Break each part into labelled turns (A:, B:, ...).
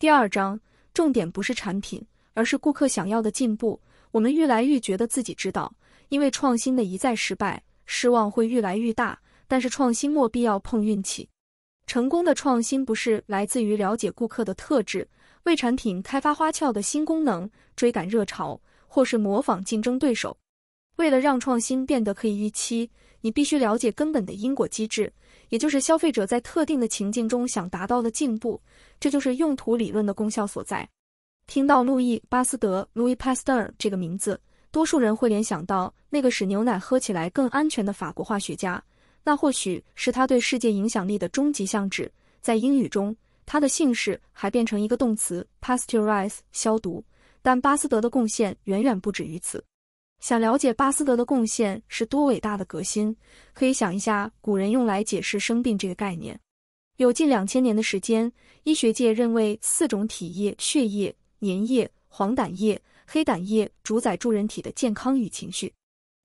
A: 第二章，重点不是产品，而是顾客想要的进步。我们愈来愈觉得自己知道，因为创新的一再失败，失望会愈来愈大。但是创新莫必要碰运气，成功的创新不是来自于了解顾客的特质，为产品开发花俏的新功能，追赶热潮，或是模仿竞争对手。为了让创新变得可以预期。你必须了解根本的因果机制，也就是消费者在特定的情境中想达到的进步，这就是用途理论的功效所在。听到路易巴斯德 （Louis Pasteur） 这个名字，多数人会联想到那个使牛奶喝起来更安全的法国化学家，那或许是他对世界影响力的终极象指。在英语中，他的姓氏还变成一个动词 pasteurize，消毒。但巴斯德的贡献远远不止于此。想了解巴斯德的贡献是多伟大的革新，可以想一下古人用来解释生病这个概念。有近两千年的时间，医学界认为四种体液——血液、粘液、黄胆液、黑胆液——主宰住人体的健康与情绪。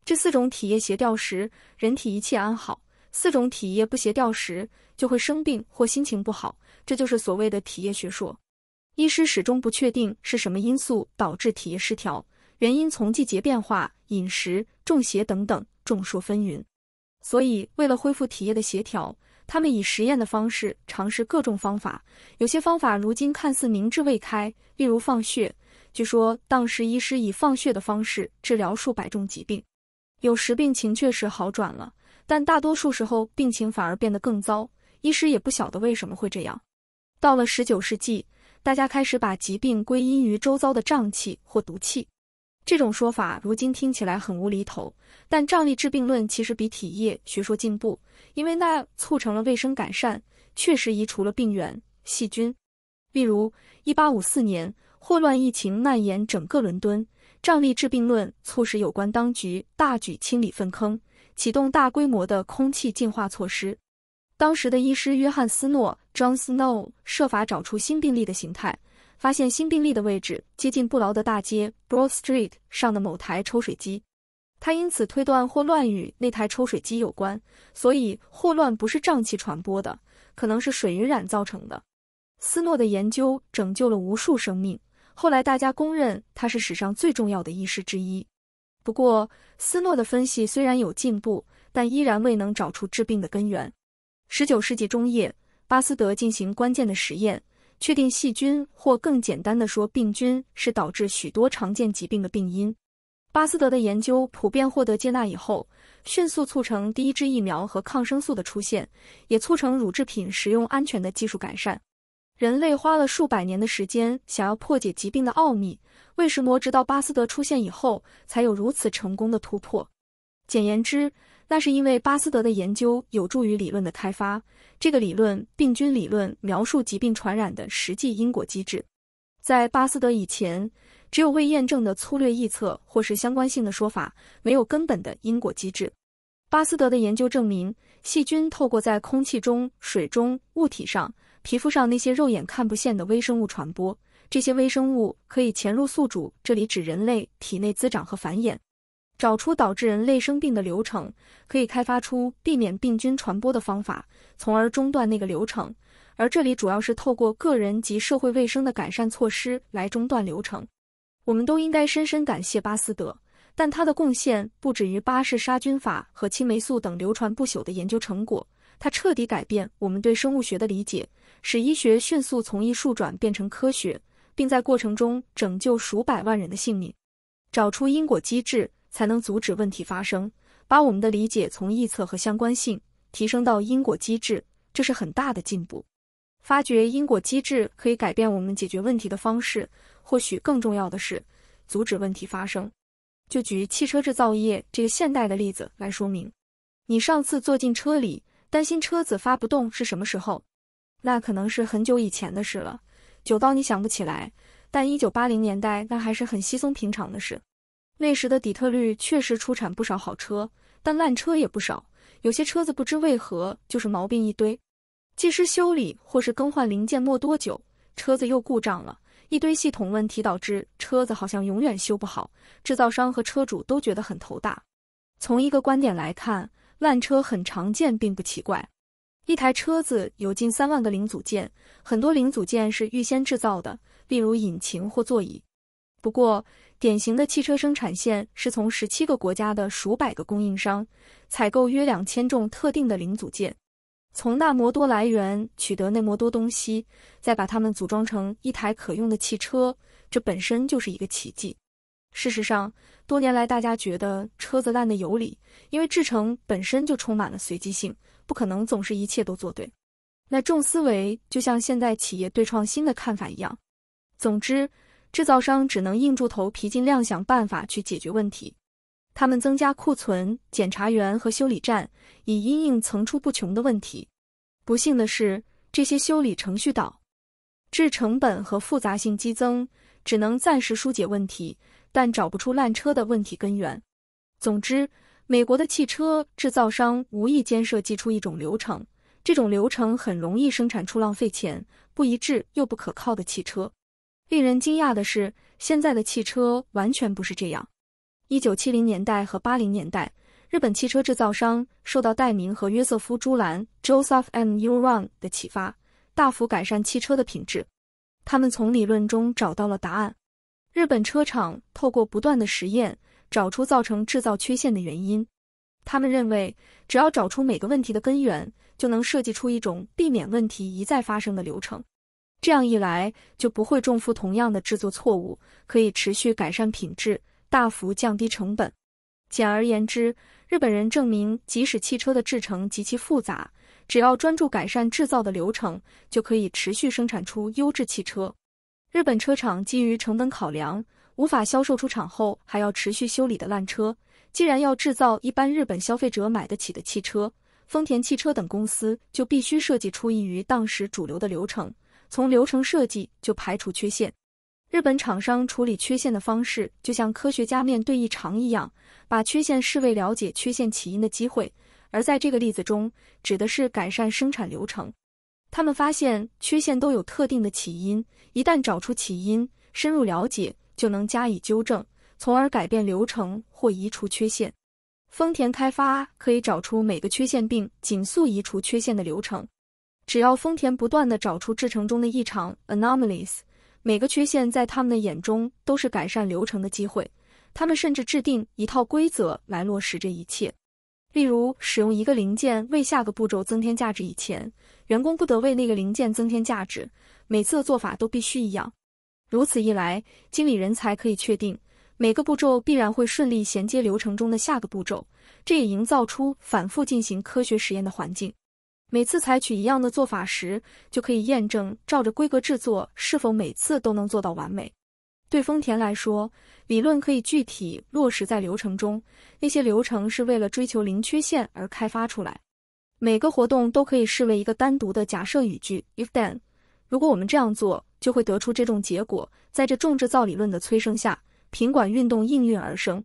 A: 这四种体液协调时，人体一切安好；四种体液不协调时，就会生病或心情不好。这就是所谓的体液学说。医师始终不确定是什么因素导致体液失调。原因从季节变化、饮食、中邪等等，众说纷纭。所以，为了恢复体液的协调，他们以实验的方式尝试各种方法。有些方法如今看似明智未开，例如放血。据说当时医师以放血的方式治疗数百种疾病，有时病情确实好转了，但大多数时候病情反而变得更糟。医师也不晓得为什么会这样。到了十九世纪，大家开始把疾病归因于周遭的瘴气或毒气。这种说法如今听起来很无厘头，但瘴疠致病论其实比体液学说进步，因为那促成了卫生改善，确实移除了病源细菌。例如，一八五四年霍乱疫情蔓延整个伦敦，瘴疠致病论促使有关当局大举清理粪坑，启动大规模的空气净化措施。当时的医师约翰斯诺 （John Snow） 设法找出新病例的形态。发现新病例的位置接近布劳德大街 （Broad Street） 上的某台抽水机，他因此推断霍乱与那台抽水机有关，所以霍乱不是瘴气传播的，可能是水晕染造成的。斯诺的研究拯救了无数生命，后来大家公认他是史上最重要的医师之一。不过，斯诺的分析虽然有进步，但依然未能找出治病的根源。19世纪中叶，巴斯德进行关键的实验。确定细菌，或更简单的说病菌，是导致许多常见疾病的病因。巴斯德的研究普遍获得接纳以后，迅速促成第一支疫苗和抗生素的出现，也促成乳制品食用安全的技术改善。人类花了数百年的时间想要破解疾病的奥秘，为什么直到巴斯德出现以后，才有如此成功的突破？简言之，那是因为巴斯德的研究有助于理论的开发。这个理论，病菌理论，描述疾病传染的实际因果机制。在巴斯德以前，只有未验证的粗略臆测或是相关性的说法，没有根本的因果机制。巴斯德的研究证明，细菌透过在空气中、水中、物体上、皮肤上那些肉眼看不见的微生物传播。这些微生物可以潜入宿主，这里指人类体内滋长和繁衍。找出导致人类生病的流程，可以开发出避免病菌传播的方法，从而中断那个流程。而这里主要是透过个人及社会卫生的改善措施来中断流程。我们都应该深深感谢巴斯德，但他的贡献不止于巴氏杀菌法和青霉素等流传不朽的研究成果。他彻底改变我们对生物学的理解，使医学迅速从艺术转变成科学，并在过程中拯救数百万人的性命。找出因果机制。才能阻止问题发生，把我们的理解从臆测和相关性提升到因果机制，这是很大的进步。发掘因果机制可以改变我们解决问题的方式，或许更重要的是阻止问题发生。就举汽车制造业这个现代的例子来说明，你上次坐进车里担心车子发不动是什么时候？那可能是很久以前的事了，久到你想不起来。但一九八零年代那还是很稀松平常的事。那时的底特律确实出产不少好车，但烂车也不少。有些车子不知为何就是毛病一堆，技师修理或是更换零件没多久，车子又故障了。一堆系统问题导致车子好像永远修不好，制造商和车主都觉得很头大。从一个观点来看，烂车很常见，并不奇怪。一台车子有近三万个零组件，很多零组件是预先制造的，例如引擎或座椅。不过，典型的汽车生产线是从十七个国家的数百个供应商采购约两千种特定的零组件，从那么多来源取得那么多东西，再把它们组装成一台可用的汽车，这本身就是一个奇迹。事实上，多年来大家觉得车子烂的有理，因为制成本身就充满了随机性，不可能总是一切都做对。那重思维就像现在企业对创新的看法一样。总之。制造商只能硬住头皮，尽量想办法去解决问题。他们增加库存、检查员和修理站，以因应层出不穷的问题。不幸的是，这些修理程序导致成本和复杂性激增，只能暂时疏解问题，但找不出烂车的问题根源。总之，美国的汽车制造商无意间设计出一种流程，这种流程很容易生产出浪费钱、不一致又不可靠的汽车。令人惊讶的是，现在的汽车完全不是这样。一九七零年代和八零年代，日本汽车制造商受到戴明和约瑟夫·朱兰 （Joseph M. u r a n 的启发，大幅改善汽车的品质。他们从理论中找到了答案。日本车厂透过不断的实验，找出造成制造缺陷的原因。他们认为，只要找出每个问题的根源，就能设计出一种避免问题一再发生的流程。这样一来，就不会重复同样的制作错误，可以持续改善品质，大幅降低成本。简而言之，日本人证明，即使汽车的制成极其复杂，只要专注改善制造的流程，就可以持续生产出优质汽车。日本车厂基于成本考量，无法销售出厂后还要持续修理的烂车。既然要制造一般日本消费者买得起的汽车，丰田汽车等公司就必须设计出异于当时主流的流程。从流程设计就排除缺陷。日本厂商处理缺陷的方式，就像科学家面对异常一样，把缺陷视为了解缺陷起因的机会。而在这个例子中，指的是改善生产流程。他们发现缺陷都有特定的起因，一旦找出起因，深入了解就能加以纠正，从而改变流程或移除缺陷。丰田开发可以找出每个缺陷并紧速移除缺陷的流程。只要丰田不断地找出制成中的异常 anomalies，每个缺陷在他们的眼中都是改善流程的机会。他们甚至制定一套规则来落实这一切，例如使用一个零件为下个步骤增添价值以前，员工不得为那个零件增添价值。每次的做法都必须一样。如此一来，经理人才可以确定每个步骤必然会顺利衔接流程中的下个步骤，这也营造出反复进行科学实验的环境。每次采取一样的做法时，就可以验证照着规格制作是否每次都能做到完美。对丰田来说，理论可以具体落实在流程中，那些流程是为了追求零缺陷而开发出来。每个活动都可以视为一个单独的假设语句：If then，如果我们这样做，就会得出这种结果。在这重制造理论的催生下，品管运动应运而生。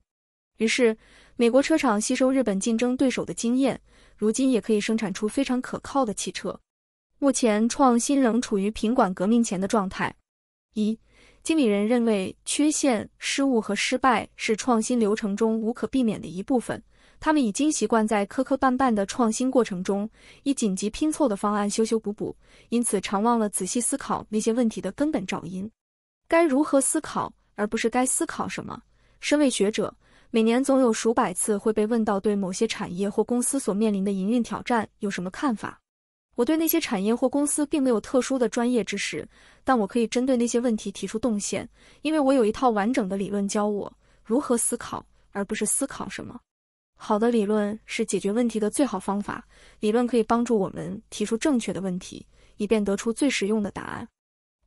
A: 于是，美国车厂吸收日本竞争对手的经验。如今也可以生产出非常可靠的汽车。目前创新仍处于品管革命前的状态。一，经理人认为缺陷、失误和失败是创新流程中无可避免的一部分。他们已经习惯在磕磕绊绊的创新过程中以紧急拼凑的方案修修补补，因此常忘了仔细思考那些问题的根本找因。该如何思考，而不是该思考什么。身为学者。每年总有数百次会被问到对某些产业或公司所面临的营运挑战有什么看法。我对那些产业或公司并没有特殊的专业知识，但我可以针对那些问题提出动线，因为我有一套完整的理论教我如何思考，而不是思考什么。好的理论是解决问题的最好方法，理论可以帮助我们提出正确的问题，以便得出最实用的答案。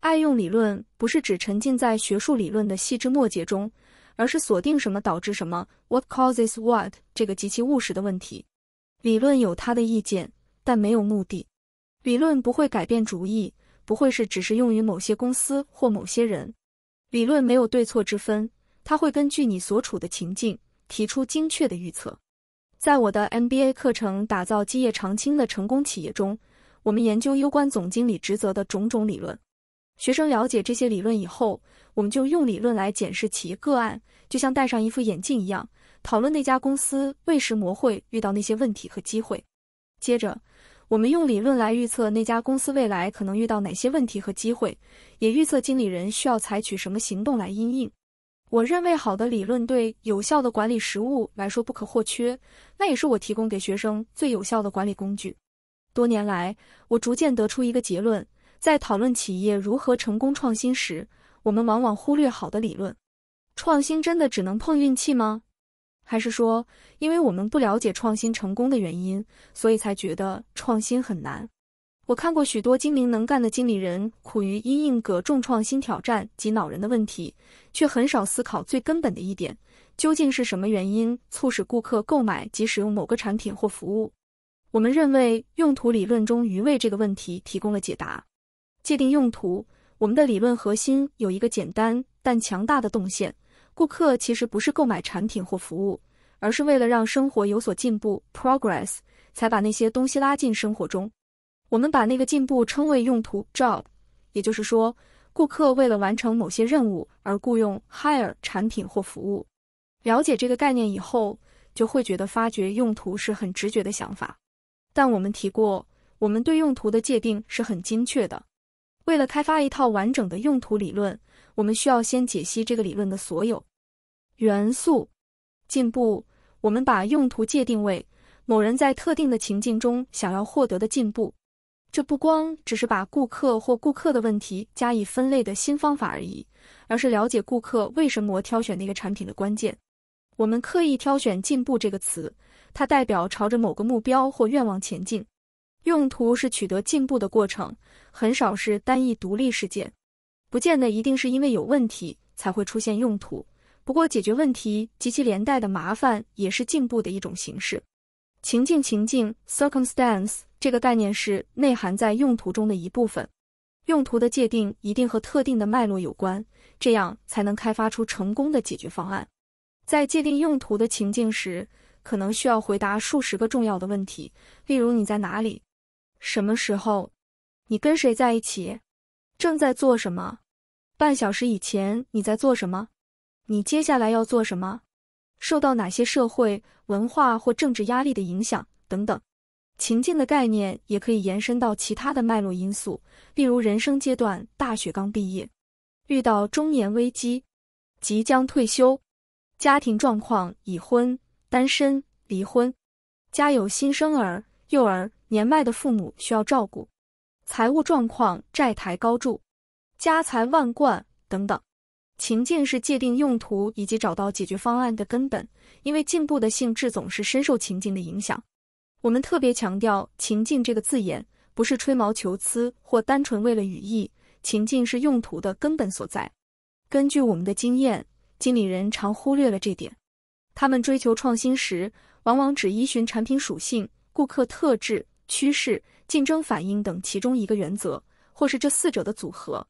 A: 爱用理论不是指沉浸在学术理论的细枝末节中。而是锁定什么导致什么，What causes what？这个极其务实的问题，理论有它的意见，但没有目的。理论不会改变主意，不会是只是用于某些公司或某些人。理论没有对错之分，它会根据你所处的情境提出精确的预测。在我的 MBA 课程《打造基业长青的成功企业》中，我们研究攸关总经理职责的种种理论。学生了解这些理论以后，我们就用理论来检视企业个案，就像戴上一副眼镜一样，讨论那家公司为什么会遇到那些问题和机会。接着，我们用理论来预测那家公司未来可能遇到哪些问题和机会，也预测经理人需要采取什么行动来因应我认为好的理论对有效的管理实务来说不可或缺，那也是我提供给学生最有效的管理工具。多年来，我逐渐得出一个结论。在讨论企业如何成功创新时，我们往往忽略好的理论。创新真的只能碰运气吗？还是说，因为我们不了解创新成功的原因，所以才觉得创新很难？我看过许多精明能干的经理人苦于因应各种创新挑战及恼人的问题，却很少思考最根本的一点：究竟是什么原因促使顾客购买及使用某个产品或服务？我们认为用途理论中，余味这个问题提供了解答。界定用途，我们的理论核心有一个简单但强大的动线。顾客其实不是购买产品或服务，而是为了让生活有所进步 （progress） 才把那些东西拉进生活中。我们把那个进步称为用途 （job），也就是说，顾客为了完成某些任务而雇佣 （hire） 产品或服务。了解这个概念以后，就会觉得发掘用途是很直觉的想法。但我们提过，我们对用途的界定是很精确的。为了开发一套完整的用途理论，我们需要先解析这个理论的所有元素。进步，我们把用途界定为某人在特定的情境中想要获得的进步。这不光只是把顾客或顾客的问题加以分类的新方法而已，而是了解顾客为什么挑选那个产品的关键。我们刻意挑选“进步”这个词，它代表朝着某个目标或愿望前进。用途是取得进步的过程，很少是单一独立事件，不见得一定是因为有问题才会出现用途。不过，解决问题及其连带的麻烦也是进步的一种形式。情境情境 （circumstance） 这个概念是内涵在用途中的一部分。用途的界定一定和特定的脉络有关，这样才能开发出成功的解决方案。在界定用途的情境时，可能需要回答数十个重要的问题，例如你在哪里？什么时候？你跟谁在一起？正在做什么？半小时以前你在做什么？你接下来要做什么？受到哪些社会、文化或政治压力的影响？等等。情境的概念也可以延伸到其他的脉络因素，例如人生阶段：大学刚毕业，遇到中年危机，即将退休，家庭状况：已婚、单身、离婚，家有新生儿、幼儿。年迈的父母需要照顾，财务状况债台高筑，家财万贯等等，情境是界定用途以及找到解决方案的根本，因为进步的性质总是深受情境的影响。我们特别强调“情境”这个字眼，不是吹毛求疵或单纯为了语义。情境是用途的根本所在。根据我们的经验，经理人常忽略了这点，他们追求创新时，往往只依循产品属性、顾客特质。趋势、竞争反应等其中一个原则，或是这四者的组合。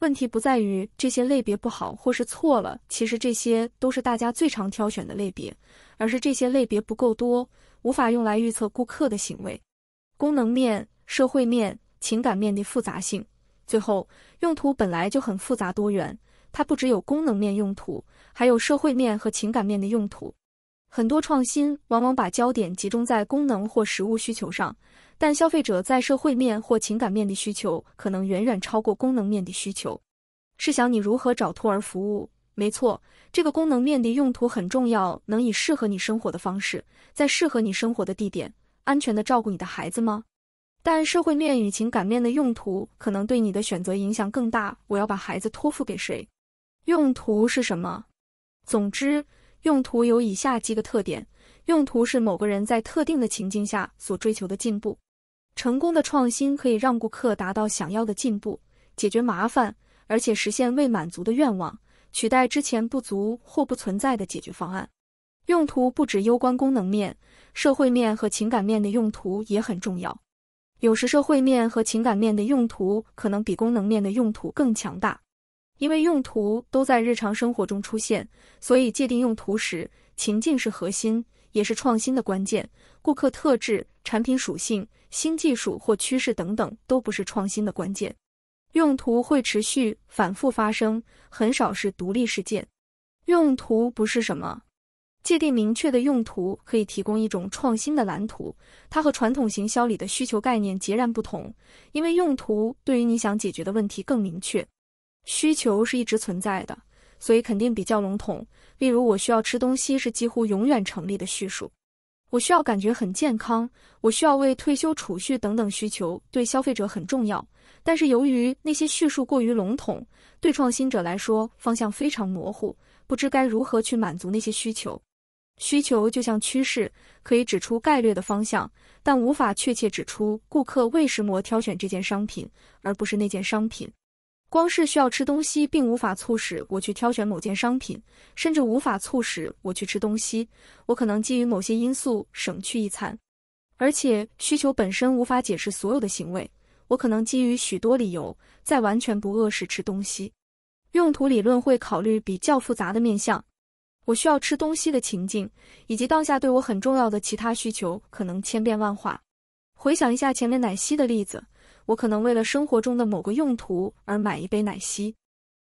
A: 问题不在于这些类别不好或是错了，其实这些都是大家最常挑选的类别，而是这些类别不够多，无法用来预测顾客的行为。功能面、社会面、情感面的复杂性，最后用途本来就很复杂多元，它不只有功能面用途，还有社会面和情感面的用途。很多创新往往把焦点集中在功能或实物需求上，但消费者在社会面或情感面的需求可能远远超过功能面的需求。试想，你如何找托儿服务？没错，这个功能面的用途很重要，能以适合你生活的方式，在适合你生活的地点，安全的照顾你的孩子吗？但社会面与情感面的用途可能对你的选择影响更大。我要把孩子托付给谁？用途是什么？总之。用途有以下几个特点：用途是某个人在特定的情境下所追求的进步。成功的创新可以让顾客达到想要的进步，解决麻烦，而且实现未满足的愿望，取代之前不足或不存在的解决方案。用途不止攸关功能面、社会面和情感面的用途也很重要。有时社会面和情感面的用途可能比功能面的用途更强大。因为用途都在日常生活中出现，所以界定用途时，情境是核心，也是创新的关键。顾客特质、产品属性、新技术或趋势等等，都不是创新的关键。用途会持续反复发生，很少是独立事件。用途不是什么，界定明确的用途可以提供一种创新的蓝图。它和传统行销里的需求概念截然不同，因为用途对于你想解决的问题更明确。需求是一直存在的，所以肯定比较笼统。例如，我需要吃东西是几乎永远成立的叙述。我需要感觉很健康，我需要为退休储蓄等等需求对消费者很重要。但是由于那些叙述过于笼统，对创新者来说方向非常模糊，不知该如何去满足那些需求。需求就像趋势，可以指出概率的方向，但无法确切指出顾客为什么挑选这件商品而不是那件商品。光是需要吃东西，并无法促使我去挑选某件商品，甚至无法促使我去吃东西。我可能基于某些因素省去一餐，而且需求本身无法解释所有的行为。我可能基于许多理由，在完全不饿时吃东西。用途理论会考虑比较复杂的面向，我需要吃东西的情境，以及当下对我很重要的其他需求，可能千变万化。回想一下前面奶昔的例子。我可能为了生活中的某个用途而买一杯奶昔，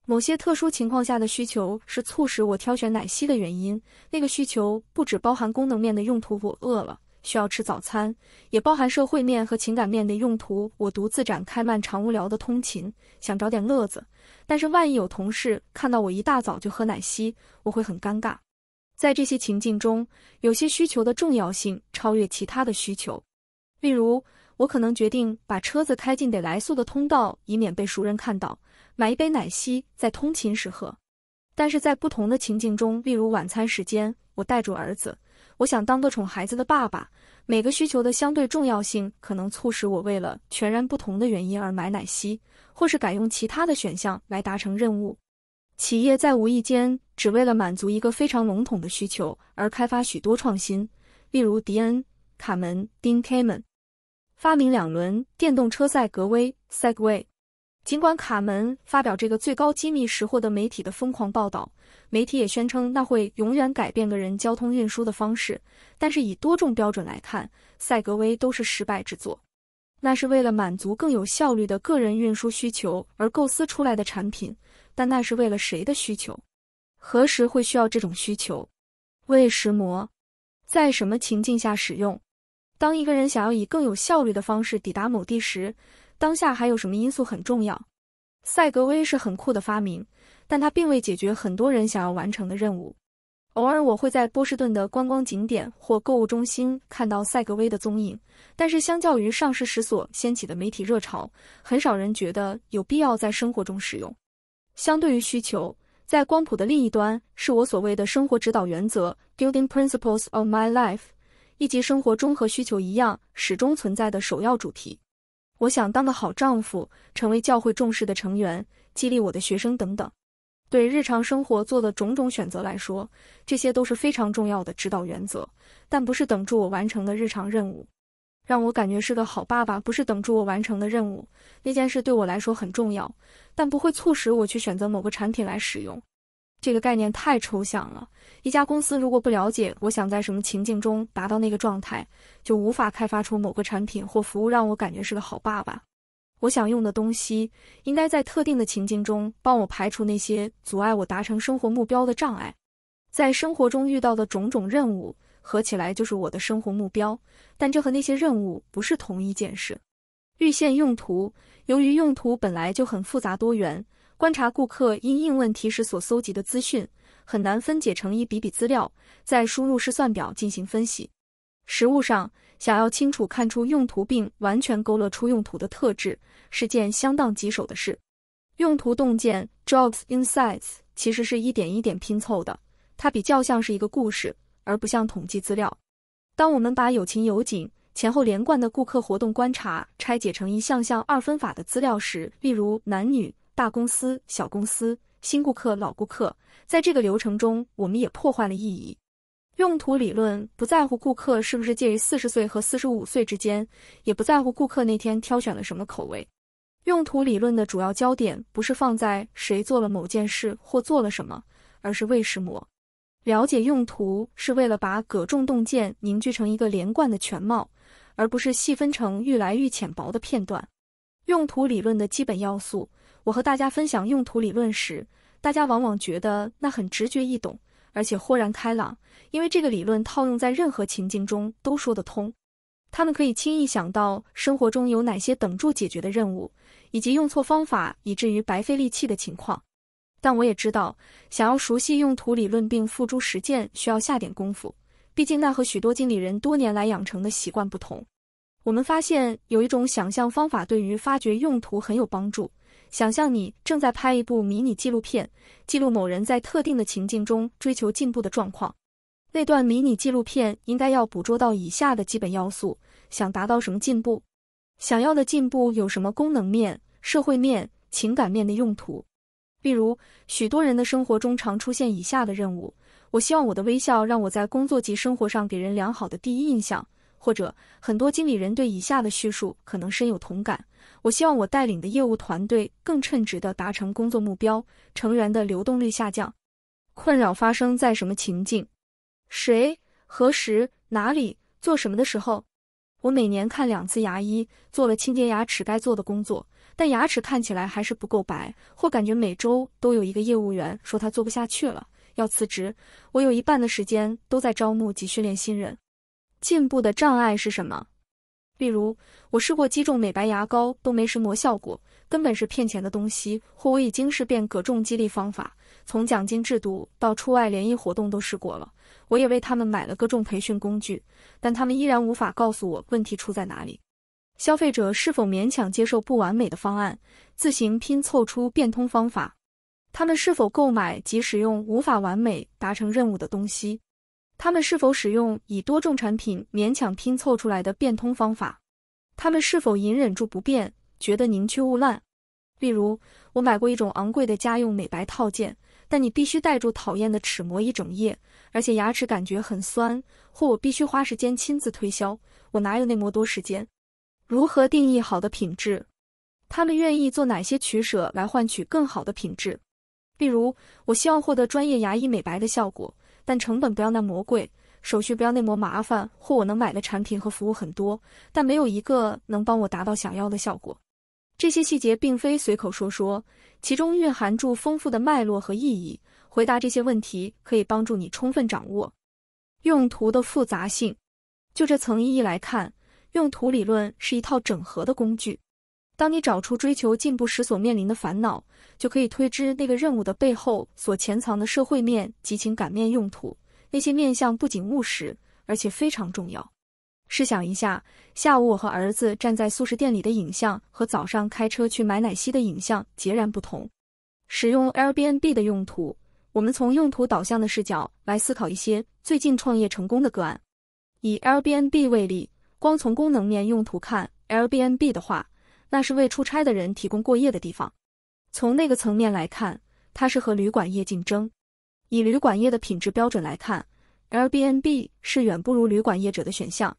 A: 某些特殊情况下的需求是促使我挑选奶昔的原因。那个需求不只包含功能面的用途，我饿了需要吃早餐，也包含社会面和情感面的用途。我独自展开漫长无聊的通勤，想找点乐子。但是万一有同事看到我一大早就喝奶昔，我会很尴尬。在这些情境中，有些需求的重要性超越其他的需求，例如。我可能决定把车子开进得来速的通道，以免被熟人看到；买一杯奶昔在通勤时喝。但是在不同的情境中，例如晚餐时间，我带着儿子，我想当个宠孩子的爸爸。每个需求的相对重要性可能促使我为了全然不同的原因而买奶昔，或是改用其他的选项来达成任务。企业在无意间只为了满足一个非常笼统的需求而开发许多创新，例如迪恩卡门丁 K 门。发明两轮电动车赛格威，赛格威。尽管卡门发表这个最高机密时获得媒体的疯狂报道，媒体也宣称那会永远改变个人交通运输的方式。但是以多种标准来看，赛格威都是失败之作。那是为了满足更有效率的个人运输需求而构思出来的产品，但那是为了谁的需求？何时会需要这种需求？为什么？在什么情境下使用？当一个人想要以更有效率的方式抵达某地时，当下还有什么因素很重要？赛格威是很酷的发明，但它并未解决很多人想要完成的任务。偶尔我会在波士顿的观光景点或购物中心看到赛格威的踪影，但是相较于上市时所掀起的媒体热潮，很少人觉得有必要在生活中使用。相对于需求，在光谱的另一端，是我所谓的生活指导原则：Building Principles of My Life。以及生活中和需求一样始终存在的首要主题。我想当个好丈夫，成为教会重视的成员，激励我的学生等等。对日常生活做的种种选择来说，这些都是非常重要的指导原则，但不是等住我完成的日常任务。让我感觉是个好爸爸，不是等住我完成的任务。那件事对我来说很重要，但不会促使我去选择某个产品来使用。这个概念太抽象了。一家公司如果不了解我想在什么情境中达到那个状态，就无法开发出某个产品或服务让我感觉是个好爸爸。我想用的东西应该在特定的情境中帮我排除那些阻碍我达成生活目标的障碍。在生活中遇到的种种任务合起来就是我的生活目标，但这和那些任务不是同一件事。预线用途，由于用途本来就很复杂多元。观察顾客因应问题时所搜集的资讯，很难分解成一笔笔资料，再输入试算表进行分析。实物上，想要清楚看出用途并完全勾勒出用途的特质，是件相当棘手的事。用途洞见 （Jobs Insights） 其实是一点一点拼凑的，它比较像是一个故事，而不像统计资料。当我们把有情有景、前后连贯的顾客活动观察拆解成一项项二分法的资料时，例如男女。大公司、小公司、新顾客、老顾客，在这个流程中，我们也破坏了意义。用途理论不在乎顾客是不是介于四十岁和四十五岁之间，也不在乎顾客那天挑选了什么口味。用途理论的主要焦点不是放在谁做了某件事或做了什么，而是为什么。了解用途是为了把各种洞见凝聚成一个连贯的全貌，而不是细分成愈来愈浅薄的片段。用途理论的基本要素。我和大家分享用途理论时，大家往往觉得那很直觉易懂，而且豁然开朗，因为这个理论套用在任何情境中都说得通。他们可以轻易想到生活中有哪些等住解决的任务，以及用错方法以至于白费力气的情况。但我也知道，想要熟悉用途理论并付诸实践，需要下点功夫，毕竟那和许多经理人多年来养成的习惯不同。我们发现有一种想象方法对于发掘用途很有帮助。想象你正在拍一部迷你纪录片，记录某人在特定的情境中追求进步的状况。那段迷你纪录片应该要捕捉到以下的基本要素：想达到什么进步？想要的进步有什么功能面、社会面、情感面的用途？例如，许多人的生活中常出现以下的任务：我希望我的微笑让我在工作及生活上给人良好的第一印象。或者，很多经理人对以下的叙述可能深有同感。我希望我带领的业务团队更称职地达成工作目标，成员的流动率下降。困扰发生在什么情境？谁、何时、哪里、做什么的时候？我每年看两次牙医，做了清洁牙齿该做的工作，但牙齿看起来还是不够白，或感觉每周都有一个业务员说他做不下去了，要辞职。我有一半的时间都在招募及训练新人。进步的障碍是什么？例如，我试过几种美白牙膏都没什么效果，根本是骗钱的东西。或我已经试遍各种激励方法，从奖金制度到出外联谊活动都试过了。我也为他们买了各种培训工具，但他们依然无法告诉我问题出在哪里。消费者是否勉强接受不完美的方案，自行拼凑出变通方法？他们是否购买及使用无法完美达成任务的东西？他们是否使用以多种产品勉强拼凑出来的变通方法？他们是否隐忍住不便，觉得宁缺毋滥？例如，我买过一种昂贵的家用美白套件，但你必须戴住讨厌的齿膜一整夜，而且牙齿感觉很酸，或我必须花时间亲自推销，我哪有那么多时间？如何定义好的品质？他们愿意做哪些取舍来换取更好的品质？例如，我希望获得专业牙医美白的效果。但成本不要那么贵，手续不要那么麻烦，或我能买的产品和服务很多，但没有一个能帮我达到想要的效果。这些细节并非随口说说，其中蕴含住丰富的脉络和意义。回答这些问题可以帮助你充分掌握用途的复杂性。就这层意义来看，用途理论是一套整合的工具。当你找出追求进步时所面临的烦恼，就可以推知那个任务的背后所潜藏的社会面及情感面用途。那些面相不仅务实，而且非常重要。试想一下，下午我和儿子站在素食店里的影像，和早上开车去买奶昔的影像截然不同。使用 Airbnb 的用途，我们从用途导向的视角来思考一些最近创业成功的个案。以 Airbnb 为例，光从功能面用途看 Airbnb 的话，那是为出差的人提供过夜的地方。从那个层面来看，它是和旅馆业竞争。以旅馆业的品质标准来看，Airbnb 是远不如旅馆业者的选项。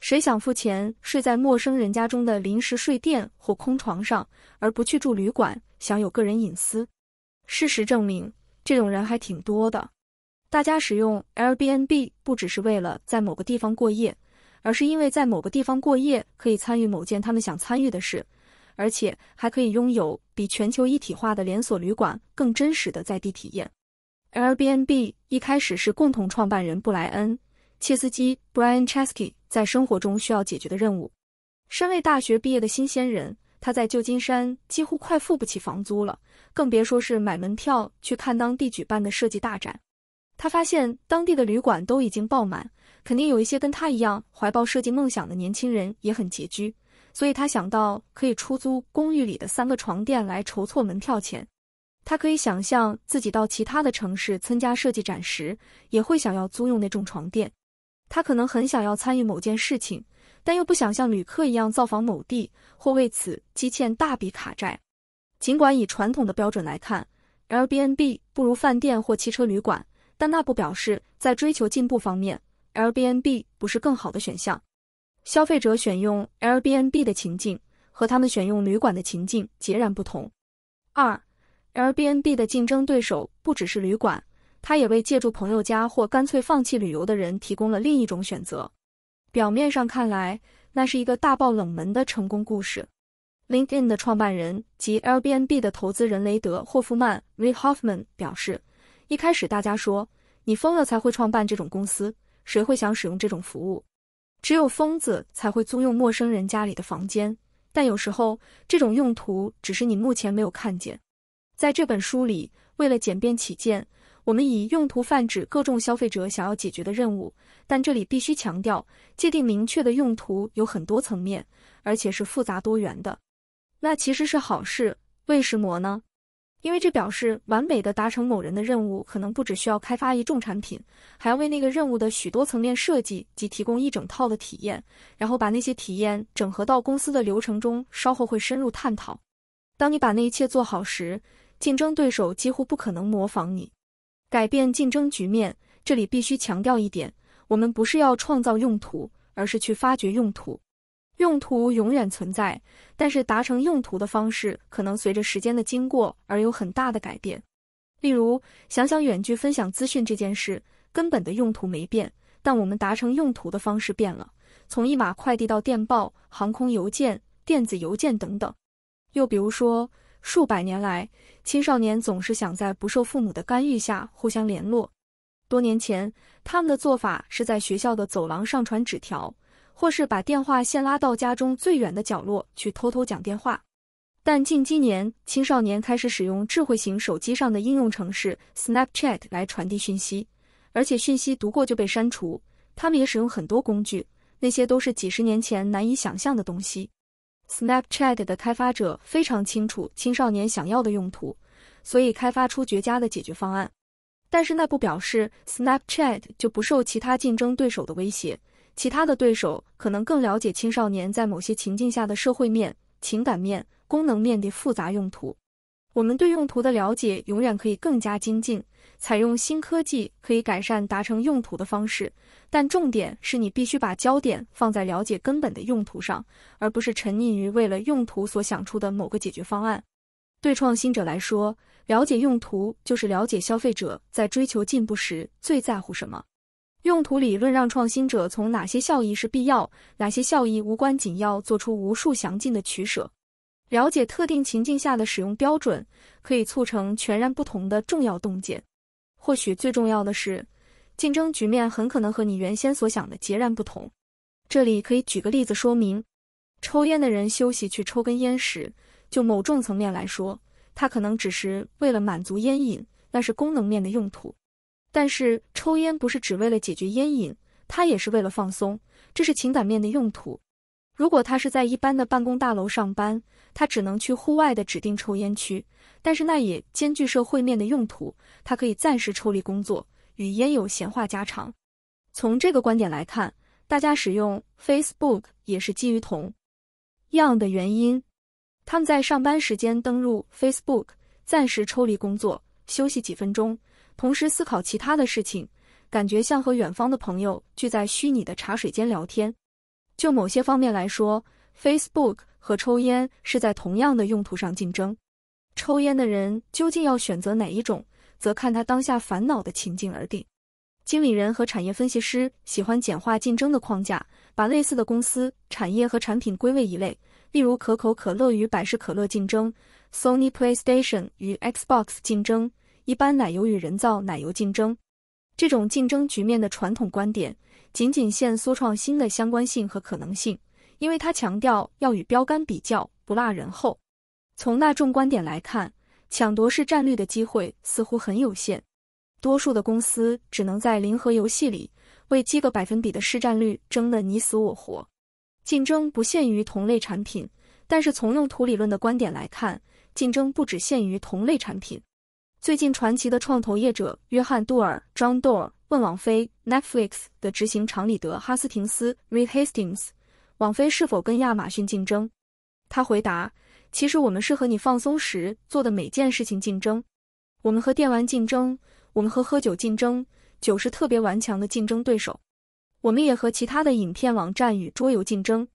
A: 谁想付钱睡在陌生人家中的临时睡店或空床上，而不去住旅馆，享有个人隐私？事实证明，这种人还挺多的。大家使用 Airbnb 不只是为了在某个地方过夜。而是因为在某个地方过夜可以参与某件他们想参与的事，而且还可以拥有比全球一体化的连锁旅馆更真实的在地体验。Airbnb 一开始是共同创办人布莱恩·切斯基 （Brian Chesky） 在生活中需要解决的任务。身为大学毕业的新鲜人，他在旧金山几乎快付不起房租了，更别说是买门票去看当地举办的设计大展。他发现当地的旅馆都已经爆满。肯定有一些跟他一样怀抱设计梦想的年轻人也很拮据，所以他想到可以出租公寓里的三个床垫来筹措门票钱。他可以想象自己到其他的城市参加设计展时，也会想要租用那种床垫。他可能很想要参与某件事情，但又不想像旅客一样造访某地，或为此积欠大笔卡债。尽管以传统的标准来看，Airbnb 不如饭店或汽车旅馆，但那不表示在追求进步方面。Airbnb 不是更好的选项。消费者选用 Airbnb 的情境和他们选用旅馆的情境截然不同。二，Airbnb 的竞争对手不只是旅馆，它也为借助朋友家或干脆放弃旅游的人提供了另一种选择。表面上看来，那是一个大爆冷门的成功故事。LinkedIn 的创办人及 Airbnb 的投资人雷德·霍夫曼 r e e Hoffman） 表示，一开始大家说你疯了才会创办这种公司。谁会想使用这种服务？只有疯子才会租用陌生人家里的房间。但有时候，这种用途只是你目前没有看见。在这本书里，为了简便起见，我们以用途泛指各种消费者想要解决的任务。但这里必须强调，界定明确的用途有很多层面，而且是复杂多元的。那其实是好事。为什么呢？因为这表示，完美的达成某人的任务，可能不只需要开发一种产品，还要为那个任务的许多层面设计及提供一整套的体验，然后把那些体验整合到公司的流程中。稍后会深入探讨。当你把那一切做好时，竞争对手几乎不可能模仿你，改变竞争局面。这里必须强调一点：我们不是要创造用途，而是去发掘用途。用途永远存在，但是达成用途的方式可能随着时间的经过而有很大的改变。例如，想想远距分享资讯这件事，根本的用途没变，但我们达成用途的方式变了，从一码快递到电报、航空邮件、电子邮件等等。又比如说，数百年来，青少年总是想在不受父母的干预下互相联络。多年前，他们的做法是在学校的走廊上传纸条。或是把电话线拉到家中最远的角落去偷偷讲电话，但近几年青少年开始使用智慧型手机上的应用程式 Snapchat 来传递讯息，而且讯息读过就被删除。他们也使用很多工具，那些都是几十年前难以想象的东西。Snapchat 的开发者非常清楚青少年想要的用途，所以开发出绝佳的解决方案。但是那不表示 Snapchat 就不受其他竞争对手的威胁。其他的对手可能更了解青少年在某些情境下的社会面、情感面、功能面的复杂用途。我们对用途的了解永远可以更加精进。采用新科技可以改善达成用途的方式，但重点是你必须把焦点放在了解根本的用途上，而不是沉溺于为了用途所想出的某个解决方案。对创新者来说，了解用途就是了解消费者在追求进步时最在乎什么。用途理论让创新者从哪些效益是必要，哪些效益无关紧要，做出无数详尽的取舍。了解特定情境下的使用标准，可以促成全然不同的重要洞见。或许最重要的是，竞争局面很可能和你原先所想的截然不同。这里可以举个例子说明：抽烟的人休息去抽根烟时，就某种层面来说，他可能只是为了满足烟瘾，那是功能面的用途。但是抽烟不是只为了解决烟瘾，他也是为了放松，这是情感面的用途。如果他是在一般的办公大楼上班，他只能去户外的指定抽烟区，但是那也兼具社会面的用途，他可以暂时抽离工作，与烟友闲话家常。从这个观点来看，大家使用 Facebook 也是基于同样的原因，他们在上班时间登录 Facebook，暂时抽离工作，休息几分钟。同时思考其他的事情，感觉像和远方的朋友聚在虚拟的茶水间聊天。就某些方面来说，Facebook 和抽烟是在同样的用途上竞争。抽烟的人究竟要选择哪一种，则看他当下烦恼的情境而定。经理人和产业分析师喜欢简化竞争的框架，把类似的公司、产业和产品归位一类。例如，可口可乐与百事可乐竞争，Sony PlayStation 与 Xbox 竞争。一般奶油与人造奶油竞争，这种竞争局面的传统观点仅仅限缩创新的相关性和可能性，因为它强调要与标杆比较，不落人后。从那众观点来看，抢夺式战略的机会似乎很有限，多数的公司只能在零和游戏里为几个百分比的市占率争得你死我活。竞争不限于同类产品，但是从用途理论的观点来看，竞争不只限于同类产品。最近，传奇的创投业者约翰·杜尔 （John Doerr） 问网飞 （Netflix） 的执行长里德·哈斯廷斯 r e e d Hastings）：“ 网飞是否跟亚马逊竞争？”他回答：“其实我们是和你放松时做的每件事情竞争。我们和电玩竞争，我们和喝酒竞争。酒是特别顽强的竞争对手。我们也和其他的影片网站与桌游竞争。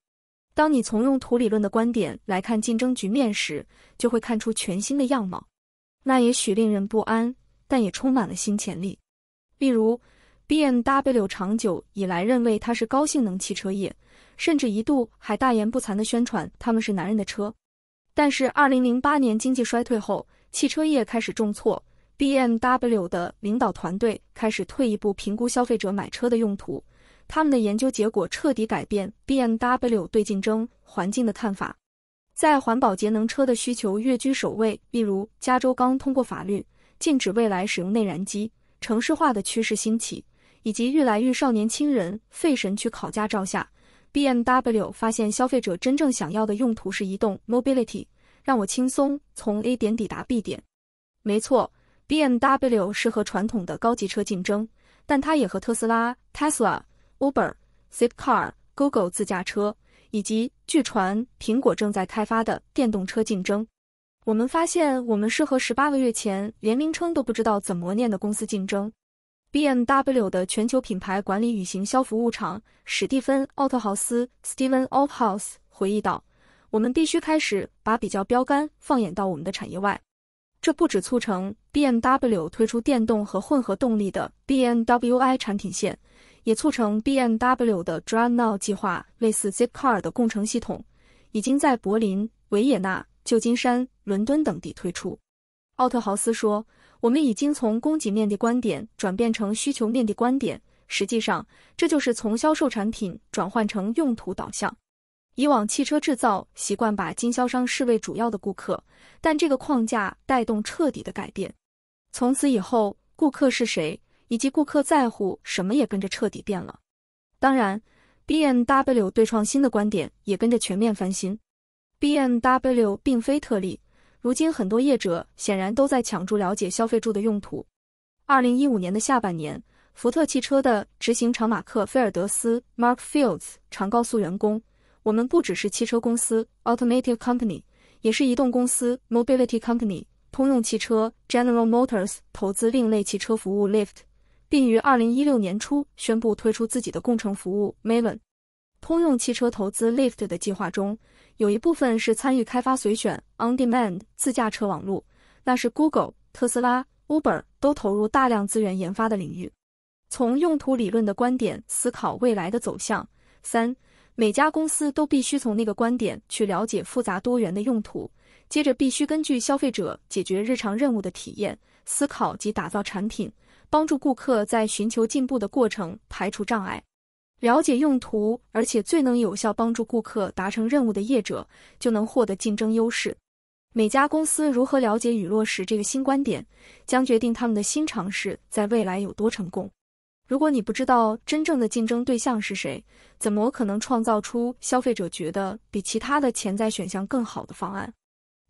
A: 当你从用图理论的观点来看竞争局面时，就会看出全新的样貌。”那也许令人不安，但也充满了新潜力。例如，BMW 长久以来认为它是高性能汽车业，甚至一度还大言不惭地宣传他们是男人的车。但是，2008年经济衰退后，汽车业开始重挫，BMW 的领导团队开始退一步评估消费者买车的用途。他们的研究结果彻底改变 BMW 对竞争环境的看法。在环保节能车的需求跃居首位，例如加州刚通过法律禁止未来使用内燃机，城市化的趋势兴起，以及愈来愈少年轻人费神去考驾照下，BMW 发现消费者真正想要的用途是移动 mobility，让我轻松从 A 点抵达 B 点。没错，BMW 是和传统的高级车竞争，但它也和特斯拉 Tesla、Uber、Zipcar、Google 自驾车。以及据传苹果正在开发的电动车竞争，我们发现我们是和十八个月前连名称都不知道怎么念的公司竞争。BMW 的全球品牌管理与行销服务厂史蒂芬·奥特豪斯 （Steven o t h o u s 回忆道：“我们必须开始把比较标杆放眼到我们的产业外，这不只促成 BMW 推出电动和混合动力的 BMW i 产品线。”也促成 BMW 的 Drive Now 计划，类似 Zipcar 的共乘系统，已经在柏林、维也纳、旧金山、伦敦等地推出。奥特豪斯说，我们已经从供给面的观点转变成需求面的观点，实际上这就是从销售产品转换成用途导向。以往汽车制造习惯把经销商视为主要的顾客，但这个框架带动彻底的改变。从此以后，顾客是谁？以及顾客在乎什么也跟着彻底变了，当然，B M W 对创新的观点也跟着全面翻新。B M W 并非特例，如今很多业者显然都在抢注了解消费柱的用途。二零一五年的下半年，福特汽车的执行长马克菲尔德斯 （Mark Fields） 常告诉员工：“我们不只是汽车公司 （Automotive Company），也是移动公司 （Mobility Company）。通用汽车 （General Motors） 投资另类汽车服务 （Lift）。并于二零一六年初宣布推出自己的工程服务 Maven。通用汽车投资 Lyft 的计划中，有一部分是参与开发随选 On Demand 自驾车网络，那是 Google、特斯拉、Uber 都投入大量资源研发的领域。从用途理论的观点思考未来的走向。三，每家公司都必须从那个观点去了解复杂多元的用途，接着必须根据消费者解决日常任务的体验思考及打造产品。帮助顾客在寻求进步的过程排除障碍，了解用途，而且最能有效帮助顾客达成任务的业者，就能获得竞争优势。每家公司如何了解与落实这个新观点，将决定他们的新尝试在未来有多成功。如果你不知道真正的竞争对象是谁，怎么可能创造出消费者觉得比其他的潜在选项更好的方案？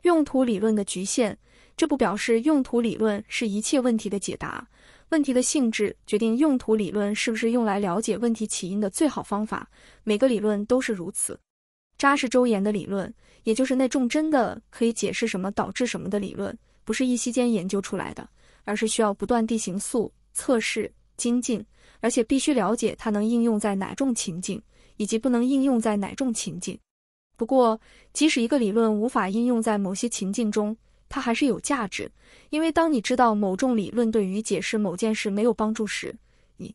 A: 用途理论的局限，这不表示用途理论是一切问题的解答。问题的性质决定用途理论是不是用来了解问题起因的最好方法。每个理论都是如此。扎实周延的理论，也就是那种真的可以解释什么导致什么的理论，不是一夕间研究出来的，而是需要不断地行素测试精进，而且必须了解它能应用在哪种情境，以及不能应用在哪种情境。不过，即使一个理论无法应用在某些情境中，它还是有价值，因为当你知道某种理论对于解释某件事没有帮助时，你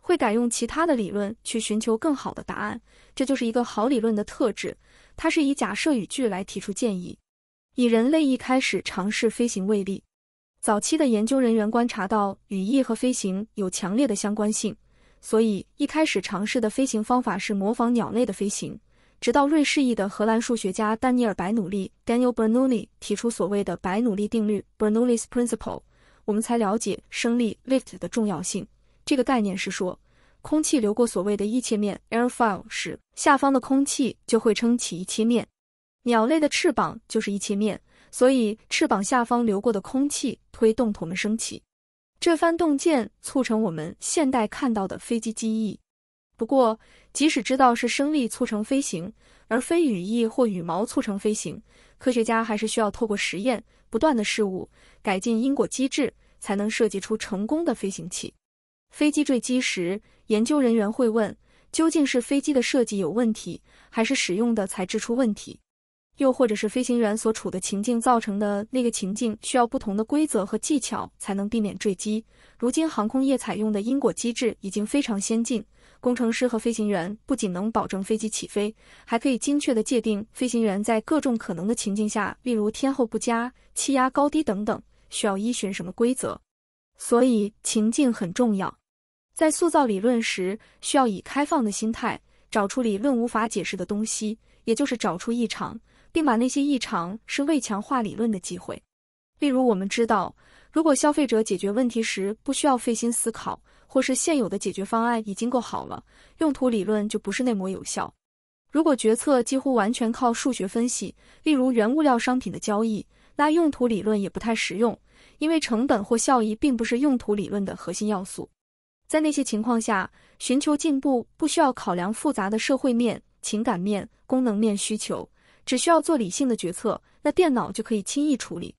A: 会改用其他的理论去寻求更好的答案。这就是一个好理论的特质。它是以假设语句来提出建议。以人类一开始尝试飞行为例，早期的研究人员观察到羽翼和飞行有强烈的相关性，所以一开始尝试的飞行方法是模仿鸟类的飞行。直到瑞士裔的荷兰数学家丹尼尔·白努利 （Daniel Bernoulli） 提出所谓的白努利定律 （Bernoulli's principle），我们才了解升力 （lift） 的重要性。这个概念是说，空气流过所谓的一切面 （airfoil） 时，下方的空气就会撑起一切面。鸟类的翅膀就是一切面，所以翅膀下方流过的空气推动它们升起。这番洞见促成我们现代看到的飞机机翼。不过，即使知道是升力促成飞行，而非羽翼或羽毛促成飞行，科学家还是需要透过实验，不断的事物改进因果机制，才能设计出成功的飞行器。飞机坠机时，研究人员会问：究竟是飞机的设计有问题，还是使用的材质出问题？又或者是飞行员所处的情境造成的？那个情境需要不同的规则和技巧才能避免坠机。如今，航空业采用的因果机制已经非常先进。工程师和飞行员不仅能保证飞机起飞，还可以精确地界定飞行员在各种可能的情境下，例如天候不佳、气压高低等等，需要依循什么规则？所以情境很重要。在塑造理论时，需要以开放的心态，找出理论无法解释的东西，也就是找出异常，并把那些异常是为强化理论的机会。例如，我们知道，如果消费者解决问题时不需要费心思考。或是现有的解决方案已经够好了，用途理论就不是那么有效。如果决策几乎完全靠数学分析，例如原物料商品的交易，那用途理论也不太实用，因为成本或效益并不是用途理论的核心要素。在那些情况下，寻求进步不需要考量复杂的社会面、情感面、功能面需求，只需要做理性的决策，那电脑就可以轻易处理。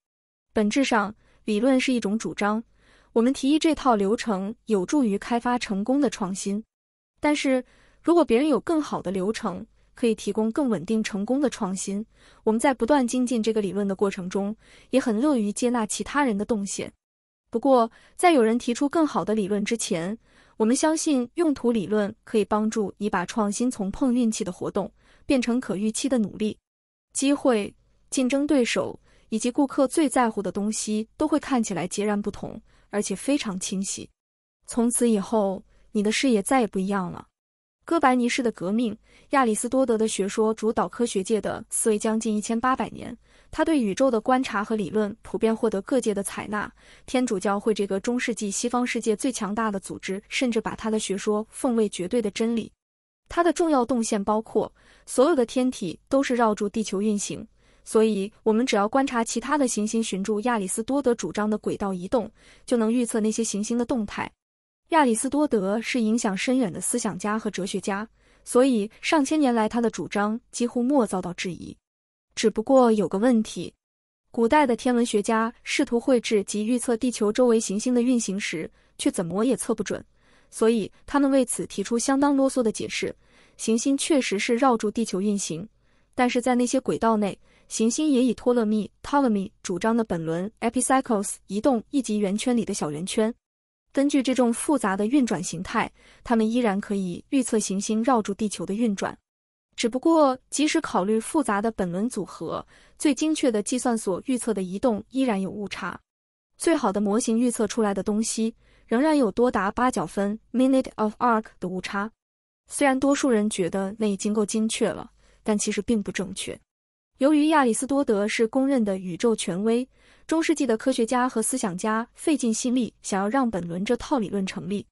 A: 本质上，理论是一种主张。我们提议这套流程有助于开发成功的创新，但是如果别人有更好的流程，可以提供更稳定成功的创新，我们在不断精进这个理论的过程中，也很乐于接纳其他人的动线。不过，在有人提出更好的理论之前，我们相信用途理论可以帮助你把创新从碰运气的活动变成可预期的努力。机会、竞争对手以及顾客最在乎的东西都会看起来截然不同。而且非常清晰。从此以后，你的视野再也不一样了。哥白尼式的革命，亚里斯多德的学说主导科学界的思维将近一千八百年。他对宇宙的观察和理论普遍获得各界的采纳。天主教会这个中世纪西方世界最强大的组织，甚至把他的学说奉为绝对的真理。他的重要动线包括：所有的天体都是绕住地球运行。所以，我们只要观察其他的行星，寻住亚里斯多德主张的轨道移动，就能预测那些行星的动态。亚里斯多德是影响深远的思想家和哲学家，所以上千年来他的主张几乎莫遭到质疑。只不过有个问题，古代的天文学家试图绘制及预测地球周围行星的运行时，却怎么也测不准，所以他们为此提出相当啰嗦的解释：行星确实是绕住地球运行，但是在那些轨道内。行星也以托勒密 （Ptolemy） 主张的本轮 （epicycles） 移动一级圆圈里的小圆圈。根据这种复杂的运转形态，他们依然可以预测行星绕住地球的运转。只不过，即使考虑复杂的本轮组合，最精确的计算所预测的移动依然有误差。最好的模型预测出来的东西，仍然有多达八角分 （minute of arc） 的误差。虽然多数人觉得那已经够精确了，但其实并不正确。由于亚里士多德是公认的宇宙权威，中世纪的科学家和思想家费尽心力，想要让本轮这套理论成立。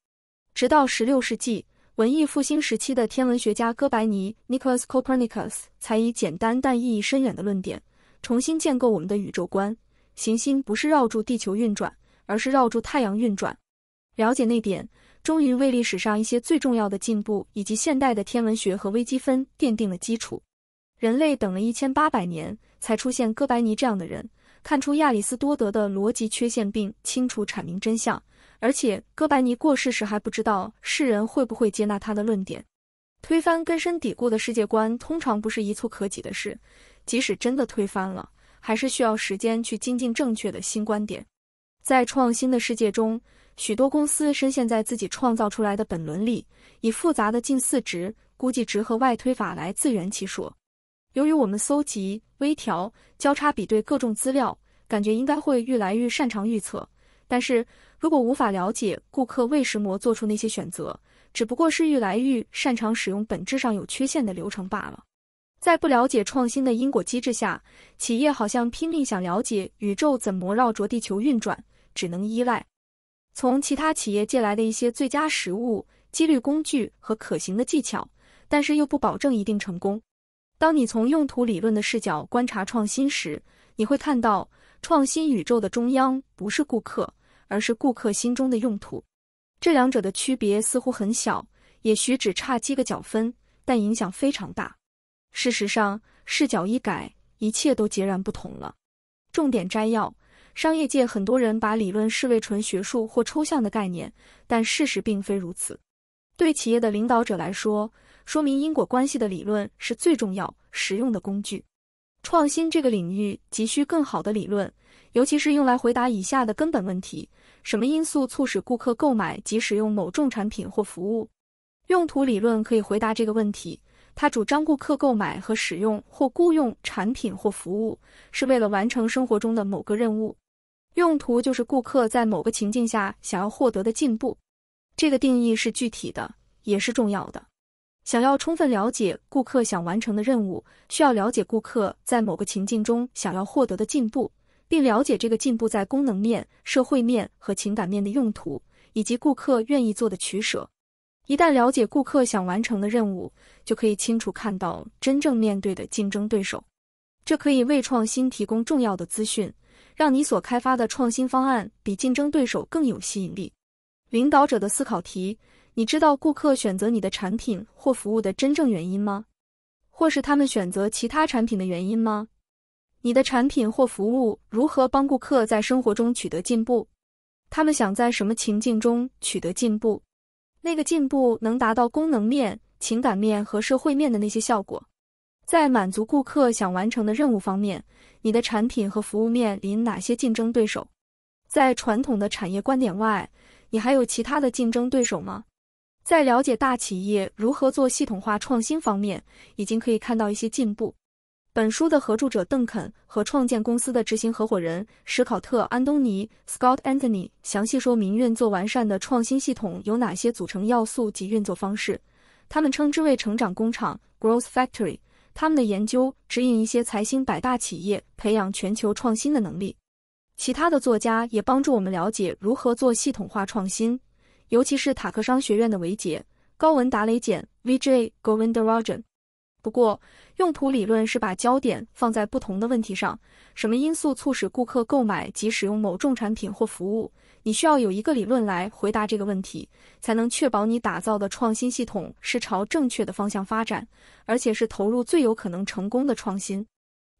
A: 直到16世纪文艺复兴时期的天文学家哥白尼 （Nicolaus Copernicus） 才以简单但意义深远的论点，重新建构我们的宇宙观：行星不是绕住地球运转，而是绕住太阳运转。了解那点，终于为历史上一些最重要的进步以及现代的天文学和微积分奠定了基础。人类等了一千八百年才出现哥白尼这样的人，看出亚里斯多德的逻辑缺陷，并清楚阐明真相。而且哥白尼过世时还不知道世人会不会接纳他的论点。推翻根深蒂固的世界观，通常不是一蹴可几的事。即使真的推翻了，还是需要时间去精进正确的新观点。在创新的世界中，许多公司深陷在自己创造出来的本轮里，以复杂的近似值、估计值和外推法来自圆其说。由于我们搜集、微调、交叉比对各种资料，感觉应该会越来越擅长预测。但是如果无法了解顾客为什么做出那些选择，只不过是愈来愈擅长使用本质上有缺陷的流程罢了。在不了解创新的因果机制下，企业好像拼命想了解宇宙怎么绕着地球运转，只能依赖从其他企业借来的一些最佳实物、几率工具和可行的技巧，但是又不保证一定成功。当你从用途理论的视角观察创新时，你会看到创新宇宙的中央不是顾客，而是顾客心中的用途。这两者的区别似乎很小，也许只差几个角分，但影响非常大。事实上，视角一改，一切都截然不同了。重点摘要：商业界很多人把理论视为纯学术或抽象的概念，但事实并非如此。对企业的领导者来说，说明因果关系的理论是最重要、实用的工具。创新这个领域急需更好的理论，尤其是用来回答以下的根本问题：什么因素促使顾客购买及使用某种产品或服务？用途理论可以回答这个问题。它主张顾客购买和使用或雇用产品或服务，是为了完成生活中的某个任务。用途就是顾客在某个情境下想要获得的进步。这个定义是具体的，也是重要的。想要充分了解顾客想完成的任务，需要了解顾客在某个情境中想要获得的进步，并了解这个进步在功能面、社会面和情感面的用途，以及顾客愿意做的取舍。一旦了解顾客想完成的任务，就可以清楚看到真正面对的竞争对手，这可以为创新提供重要的资讯，让你所开发的创新方案比竞争对手更有吸引力。领导者的思考题。你知道顾客选择你的产品或服务的真正原因吗？或是他们选择其他产品的原因吗？你的产品或服务如何帮顾客在生活中取得进步？他们想在什么情境中取得进步？那个进步能达到功能面、情感面和社会面的那些效果？在满足顾客想完成的任务方面，你的产品和服务面临哪些竞争对手？在传统的产业观点外，你还有其他的竞争对手吗？在了解大企业如何做系统化创新方面，已经可以看到一些进步。本书的合著者邓肯和创建公司的执行合伙人史考特·安东尼 （Scott Anthony） 详细说明运作完善的创新系统有哪些组成要素及运作方式。他们称之为“成长工厂 ”（Growth Factory）。他们的研究指引一些财星百大企业培养全球创新的能力。其他的作家也帮助我们了解如何做系统化创新。尤其是塔克商学院的维杰·高文达雷简 （VJ Govindarajan）。不过，用途理论是把焦点放在不同的问题上：什么因素促使顾客购买及使用某种产品或服务？你需要有一个理论来回答这个问题，才能确保你打造的创新系统是朝正确的方向发展，而且是投入最有可能成功的创新。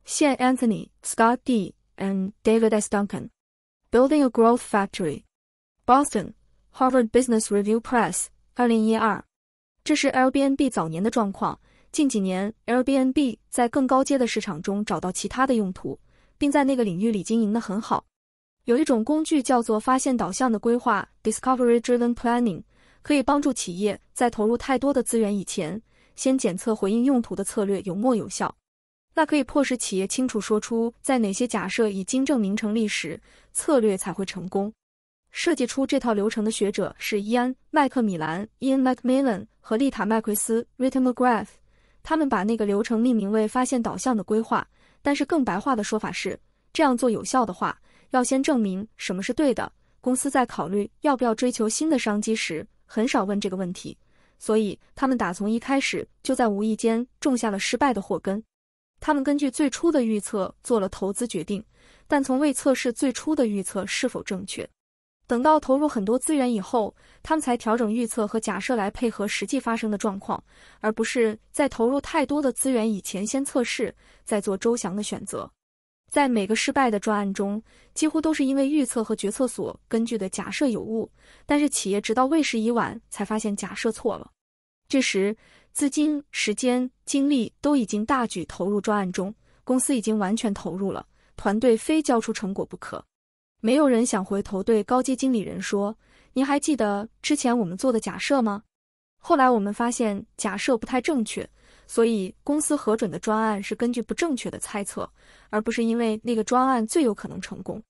A: 现，Anthony Scott D. and David S. Duncan，Building a Growth Factory，Boston。Harvard Business Review Press，二零一二，这是 Airbnb 早年的状况。近几年，Airbnb 在更高阶的市场中找到其他的用途，并在那个领域里经营的很好。有一种工具叫做发现导向的规划 （Discovery Driven Planning），可以帮助企业在投入太多的资源以前，先检测回应用途的策略有没有效。那可以迫使企业清楚说出，在哪些假设已经证明成立时，策略才会成功。设计出这套流程的学者是伊安·麦克米兰 （Ian m 梅 c m i l l a n 和丽塔·麦奎斯 （Rita McGrath）。他们把那个流程命名为“发现导向的规划”，但是更白话的说法是：这样做有效的话，要先证明什么是对的。公司在考虑要不要追求新的商机时，很少问这个问题，所以他们打从一开始就在无意间种下了失败的祸根。他们根据最初的预测做了投资决定，但从未测试最初的预测是否正确。等到投入很多资源以后，他们才调整预测和假设来配合实际发生的状况，而不是在投入太多的资源以前先测试，再做周详的选择。在每个失败的专案中，几乎都是因为预测和决策所根据的假设有误，但是企业直到为时已晚才发现假设错了。这时，资金、时间、精力都已经大举投入专案中，公司已经完全投入了，团队非交出成果不可。没有人想回头对高阶经理人说：“您还记得之前我们做的假设吗？”后来我们发现假设不太正确，所以公司核准的专案是根据不正确的猜测，而不是因为那个专案最有可能成功。